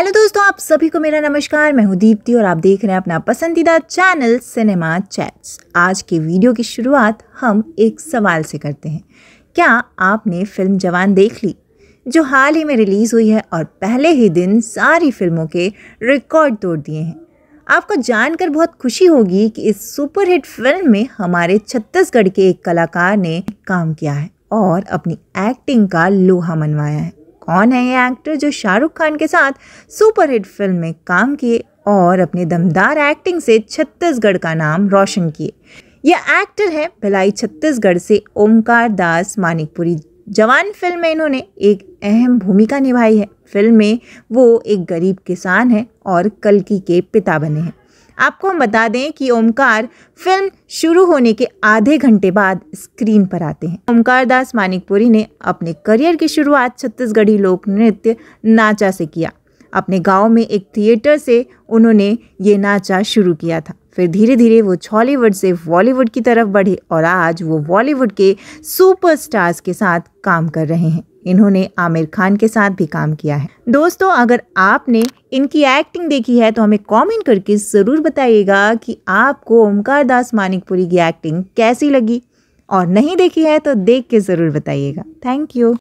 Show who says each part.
Speaker 1: hello दोस्तों आप सभी को मेरा नमस्कार मैं हूं दीप्ति और आप देख रहे हैं अपना पसंदीदा चैनल सिनेमा चैट्स आज के वीडियो की शुरुआत हम एक सवाल से करते हैं क्या आपने फिल्म जवान देख ली जो हाल ही में रिलीज़ हुई है और पहले ही दिन सारी फिल्मों के रिकॉर्ड तोड़ दिए हैं आपको जानकर बहुत खुशी होगी कि इस सुपरहिट फिल्म में हमारे छत्तीसगढ़ के एक कलाकार ने काम किया है और अपनी एक्टिंग का लोहा मनवाया है कौन है ये एक्टर जो शाहरुख खान के साथ सुपरहिट फिल्म में काम किए और अपने दमदार एक्टिंग से छत्तीसगढ़ का नाम रोशन किए यह एक्टर है भिलाई छत्तीसगढ़ से ओमकार दास मानिकपुरी जवान फिल्म में इन्होंने एक अहम भूमिका निभाई है फिल्म में वो एक गरीब किसान है और कलकी के पिता बने हैं आपको हम बता दें कि ओमकार फिल्म शुरू होने के आधे घंटे बाद स्क्रीन पर आते हैं ओमकार दास मानिकपुरी ने अपने करियर की शुरुआत छत्तीसगढ़ी लोक नृत्य नाचा से किया अपने गांव में एक थिएटर से उन्होंने ये नाचा शुरू किया था फिर धीरे धीरे वो छॉलीवुड से बॉलीवुड की तरफ बढ़े और आज वो बॉलीवुड के सुपरस्टार्स के साथ काम कर रहे हैं इन्होंने आमिर खान के साथ भी काम किया है दोस्तों अगर आपने इनकी एक्टिंग देखी है तो हमें कमेंट करके ज़रूर बताइएगा कि आपको ओमकार दास मानिकपुरी की एक्टिंग कैसी लगी और नहीं देखी है तो देख के ज़रूर बताइएगा थैंक यू